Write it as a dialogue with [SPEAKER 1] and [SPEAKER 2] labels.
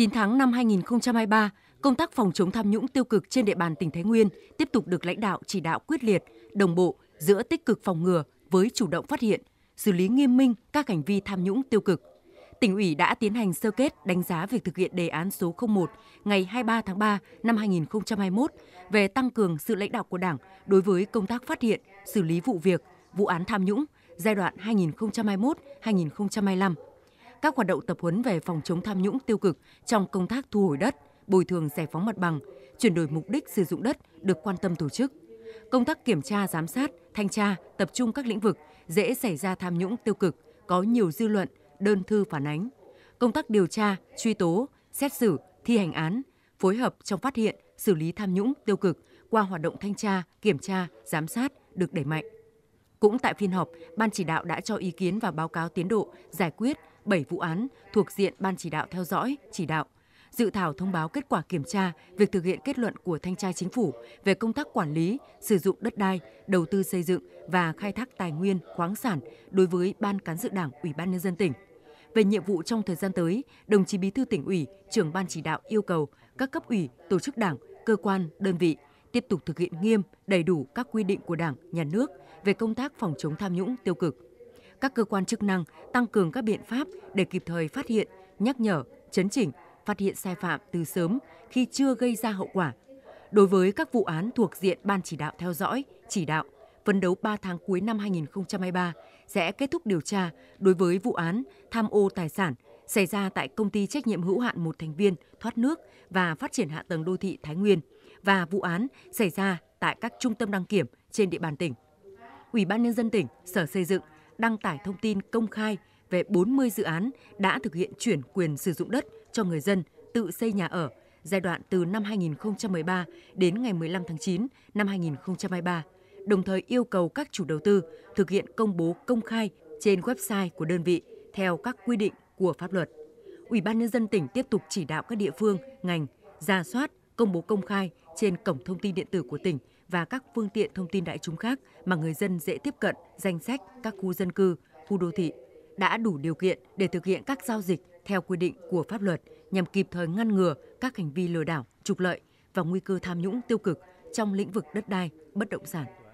[SPEAKER 1] 9 tháng năm 2023, công tác phòng chống tham nhũng tiêu cực trên địa bàn tỉnh Thái Nguyên tiếp tục được lãnh đạo chỉ đạo quyết liệt, đồng bộ giữa tích cực phòng ngừa với chủ động phát hiện, xử lý nghiêm minh các hành vi tham nhũng tiêu cực. Tỉnh ủy đã tiến hành sơ kết đánh giá việc thực hiện đề án số 01 ngày 23 tháng 3 năm 2021 về tăng cường sự lãnh đạo của Đảng đối với công tác phát hiện, xử lý vụ việc, vụ án tham nhũng giai đoạn 2021-2025 các hoạt động tập huấn về phòng chống tham nhũng tiêu cực trong công tác thu hồi đất, bồi thường giải phóng mặt bằng, chuyển đổi mục đích sử dụng đất được quan tâm tổ chức. Công tác kiểm tra, giám sát, thanh tra tập trung các lĩnh vực dễ xảy ra tham nhũng tiêu cực, có nhiều dư luận, đơn thư phản ánh. Công tác điều tra, truy tố, xét xử, thi hành án, phối hợp trong phát hiện, xử lý tham nhũng tiêu cực qua hoạt động thanh tra, kiểm tra, giám sát được đẩy mạnh. Cũng tại phiên họp, Ban chỉ đạo đã cho ý kiến và báo cáo tiến độ giải quyết 7 vụ án thuộc diện Ban chỉ đạo theo dõi, chỉ đạo. Dự thảo thông báo kết quả kiểm tra việc thực hiện kết luận của Thanh tra Chính phủ về công tác quản lý, sử dụng đất đai, đầu tư xây dựng và khai thác tài nguyên, khoáng sản đối với Ban Cán sự Đảng Ủy ban Nhân dân tỉnh. Về nhiệm vụ trong thời gian tới, đồng chí Bí thư tỉnh ủy, trưởng ban chỉ đạo yêu cầu các cấp ủy, tổ chức đảng, cơ quan, đơn vị tiếp tục thực hiện nghiêm, đầy đủ các quy định của Đảng, Nhà nước về công tác phòng chống tham nhũng tiêu cực các cơ quan chức năng tăng cường các biện pháp để kịp thời phát hiện, nhắc nhở, chấn chỉnh, phát hiện sai phạm từ sớm khi chưa gây ra hậu quả. Đối với các vụ án thuộc diện Ban chỉ đạo theo dõi, chỉ đạo, phấn đấu 3 tháng cuối năm 2023 sẽ kết thúc điều tra đối với vụ án tham ô tài sản xảy ra tại công ty trách nhiệm hữu hạn một thành viên thoát nước và phát triển hạ tầng đô thị Thái Nguyên và vụ án xảy ra tại các trung tâm đăng kiểm trên địa bàn tỉnh. Ủy ban nhân dân tỉnh, Sở Xây dựng đăng tải thông tin công khai về 40 dự án đã thực hiện chuyển quyền sử dụng đất cho người dân tự xây nhà ở giai đoạn từ năm 2013 đến ngày 15 tháng 9 năm 2023, đồng thời yêu cầu các chủ đầu tư thực hiện công bố công khai trên website của đơn vị theo các quy định của pháp luật. Ủy ban nhân dân tỉnh tiếp tục chỉ đạo các địa phương, ngành ra soát, công bố công khai trên cổng thông tin điện tử của tỉnh và các phương tiện thông tin đại chúng khác mà người dân dễ tiếp cận, danh sách các khu dân cư, khu đô thị đã đủ điều kiện để thực hiện các giao dịch theo quy định của pháp luật nhằm kịp thời ngăn ngừa các hành vi lừa đảo, trục lợi và nguy cơ tham nhũng tiêu cực trong lĩnh vực đất đai, bất động sản.